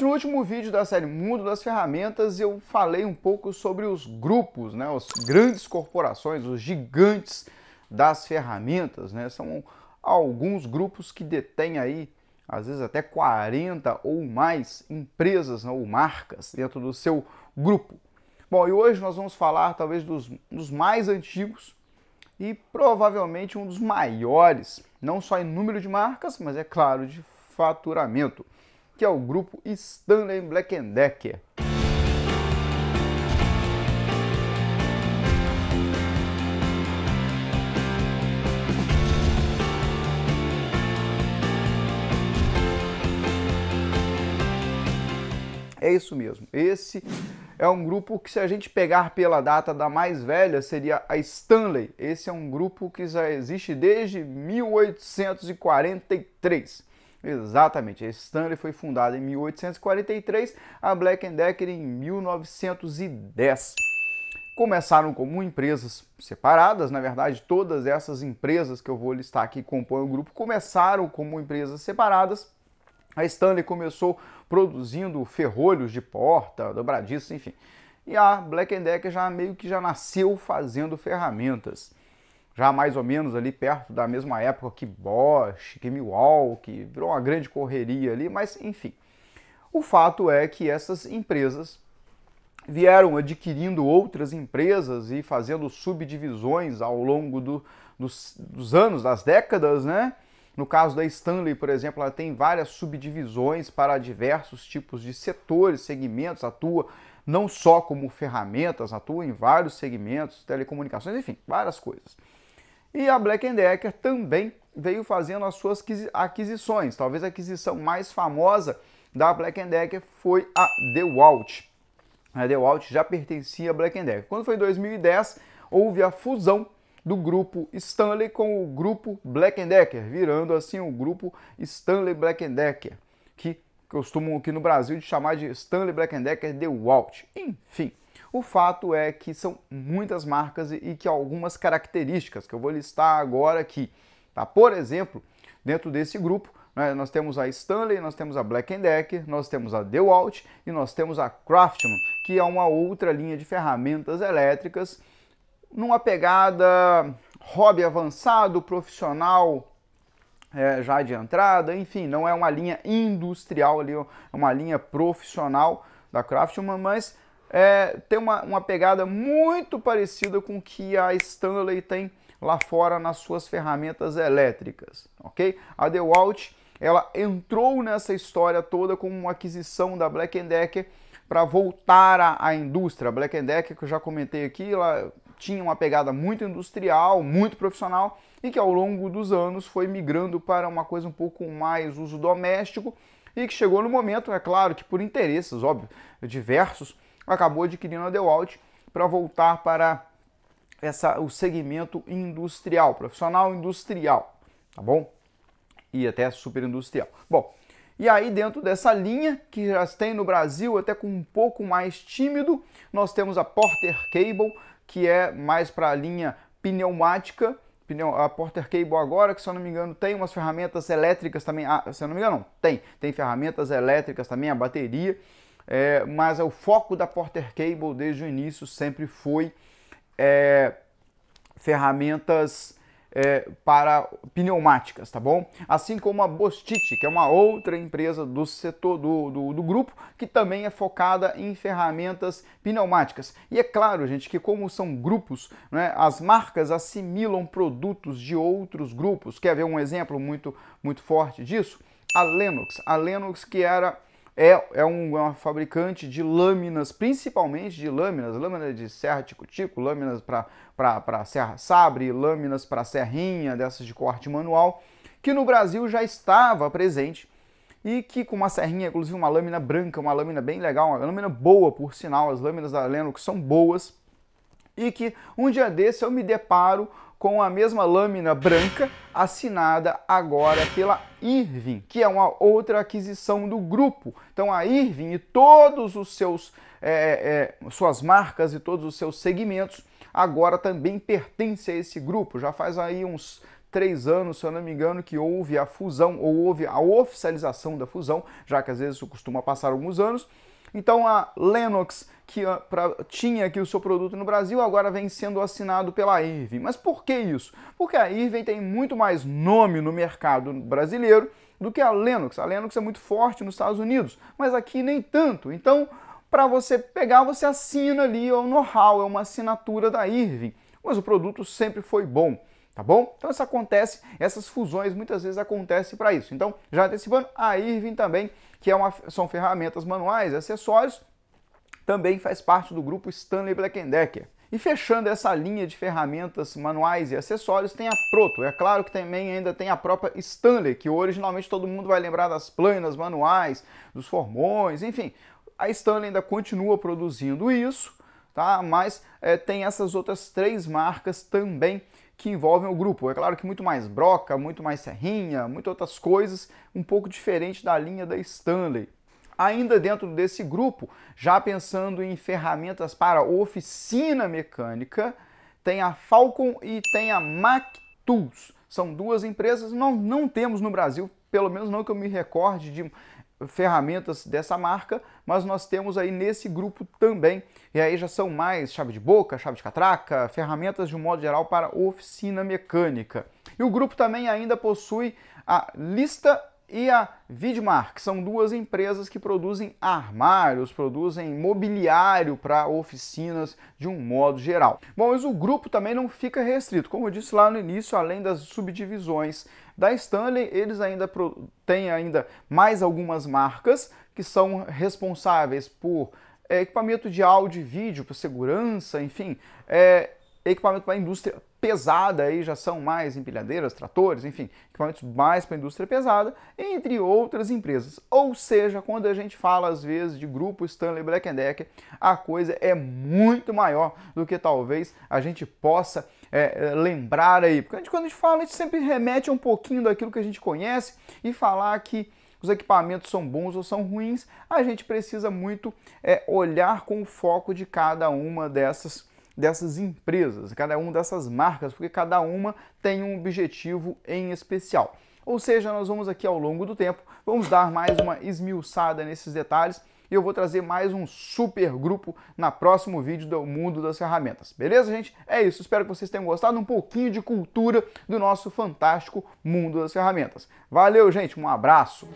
no último vídeo da série Mundo das Ferramentas, eu falei um pouco sobre os grupos, né? As grandes corporações, os gigantes das ferramentas, né? São alguns grupos que detêm aí, às vezes até 40 ou mais empresas né? ou marcas dentro do seu grupo. Bom, e hoje nós vamos falar talvez dos, dos mais antigos e provavelmente um dos maiores, não só em número de marcas, mas é claro, de faturamento que é o grupo Stanley Black Decker. É isso mesmo. Esse é um grupo que, se a gente pegar pela data da mais velha, seria a Stanley. Esse é um grupo que já existe desde 1843. Exatamente, a Stanley foi fundada em 1843, a Black Decker em 1910. Começaram como empresas separadas, na verdade, todas essas empresas que eu vou listar aqui compõem o grupo começaram como empresas separadas. A Stanley começou produzindo ferrolhos de porta, dobradiças, enfim. E a Black Decker já meio que já nasceu fazendo ferramentas já mais ou menos ali perto da mesma época que Bosch, que Milwaukee, virou uma grande correria ali, mas enfim. O fato é que essas empresas vieram adquirindo outras empresas e fazendo subdivisões ao longo do, dos, dos anos, das décadas, né? No caso da Stanley, por exemplo, ela tem várias subdivisões para diversos tipos de setores, segmentos, atua não só como ferramentas, atua em vários segmentos, telecomunicações, enfim, várias coisas. E a Black Decker também veio fazendo as suas aquisições. Talvez a aquisição mais famosa da Black Decker foi a DeWalt. A DeWalt já pertencia à Black Decker. Quando foi em 2010, houve a fusão do grupo Stanley com o grupo Black Decker, virando assim o grupo Stanley Black Decker, que costumam aqui no Brasil de chamar de Stanley Black Decker DeWalt. Enfim, o fato é que são muitas marcas e que algumas características que eu vou listar agora aqui. Tá? Por exemplo, dentro desse grupo, né, nós temos a Stanley, nós temos a Black Decker, nós temos a DeWalt e nós temos a Craftsman, que é uma outra linha de ferramentas elétricas numa pegada hobby avançado, profissional, é, já de entrada, enfim, não é uma linha industrial ali, é uma linha profissional da Craftsman, mas é, tem uma, uma pegada muito parecida com o que a Stanley tem lá fora nas suas ferramentas elétricas, ok? A DeWalt ela entrou nessa história toda com uma aquisição da Black Decker para voltar à, à indústria. A Black Decker, que eu já comentei aqui, ela tinha uma pegada muito industrial, muito profissional e que ao longo dos anos foi migrando para uma coisa um pouco mais uso doméstico e que chegou no momento, é claro, que por interesses, óbvio, diversos, acabou adquirindo a Dewalt para voltar para essa, o segmento industrial, profissional industrial, tá bom? E até super industrial. Bom, e aí dentro dessa linha que já tem no Brasil, até com um pouco mais tímido, nós temos a Porter Cable, que é mais para a linha pneumática, a Porter Cable agora, que se eu não me engano tem umas ferramentas elétricas também, ah, se eu não me engano tem, tem ferramentas elétricas também, a bateria, é, mas o foco da Porter Cable desde o início sempre foi é, ferramentas é, para pneumáticas, tá bom? Assim como a Bostitch, que é uma outra empresa do setor do, do, do, grupo, que também é focada em ferramentas pneumáticas. E é claro, gente, que como são grupos, né, as marcas assimilam produtos de outros grupos. Quer ver um exemplo muito, muito forte disso? A Lennox. A Lennox que era é, é, um, é uma fabricante de lâminas, principalmente de lâminas, lâminas de serra tico-tico, lâminas para serra sabre, lâminas para serrinha, dessas de corte manual, que no Brasil já estava presente e que com uma serrinha, inclusive uma lâmina branca, uma lâmina bem legal, uma lâmina boa, por sinal, as lâminas da Lennox são boas, e que um dia desse eu me deparo com a mesma lâmina branca, assinada agora pela Irving, que é uma outra aquisição do grupo. Então a Irving e todos os seus é, é, suas marcas e todos os seus segmentos agora também pertencem a esse grupo. Já faz aí uns três anos, se eu não me engano, que houve a fusão ou houve a oficialização da fusão, já que às vezes isso costuma passar alguns anos. Então a Lennox, que ah, pra, tinha aqui o seu produto no Brasil, agora vem sendo assinado pela Irving. Mas por que isso? Porque a Irving tem muito mais nome no mercado brasileiro do que a Lennox. A Lennox é muito forte nos Estados Unidos, mas aqui nem tanto. Então, para você pegar, você assina ali, o é know-how, é uma assinatura da Irving. Mas o produto sempre foi bom tá bom? Então isso acontece, essas fusões muitas vezes acontecem para isso. Então, já antecipando, a Irving também, que é uma, são ferramentas manuais, acessórios, também faz parte do grupo Stanley Black Decker. E fechando essa linha de ferramentas manuais e acessórios, tem a Proto. É claro que também ainda tem a própria Stanley, que originalmente todo mundo vai lembrar das planas manuais, dos formões, enfim. A Stanley ainda continua produzindo isso, tá? mas é, tem essas outras três marcas também que envolvem o grupo. É claro que muito mais broca, muito mais serrinha, muitas outras coisas, um pouco diferente da linha da Stanley. Ainda dentro desse grupo, já pensando em ferramentas para oficina mecânica, tem a Falcon e tem a Mac Tools. São duas empresas, não, não temos no Brasil, pelo menos não que eu me recorde de ferramentas dessa marca, mas nós temos aí nesse grupo também. E aí já são mais chave de boca, chave de catraca, ferramentas de um modo geral para oficina mecânica. E o grupo também ainda possui a Lista e a Vidmar, que são duas empresas que produzem armários, produzem mobiliário para oficinas de um modo geral. Bom, mas o grupo também não fica restrito. Como eu disse lá no início, além das subdivisões da Stanley, eles ainda têm ainda mais algumas marcas que são responsáveis por é, equipamento de áudio e vídeo, por segurança, enfim, é, equipamento para a indústria pesada, aí já são mais empilhadeiras, tratores, enfim, equipamentos mais para a indústria pesada, entre outras empresas. Ou seja, quando a gente fala às vezes de grupo Stanley Black Decker, a coisa é muito maior do que talvez a gente possa é, é, lembrar aí. Porque a gente, quando a gente fala, a gente sempre remete um pouquinho daquilo que a gente conhece e falar que os equipamentos são bons ou são ruins, a gente precisa muito é, olhar com o foco de cada uma dessas dessas empresas, cada uma dessas marcas, porque cada uma tem um objetivo em especial. Ou seja, nós vamos aqui ao longo do tempo, vamos dar mais uma esmiuçada nesses detalhes e eu vou trazer mais um super grupo na próximo vídeo do Mundo das Ferramentas. Beleza, gente? É isso. Espero que vocês tenham gostado um pouquinho de cultura do nosso fantástico Mundo das Ferramentas. Valeu, gente. Um abraço.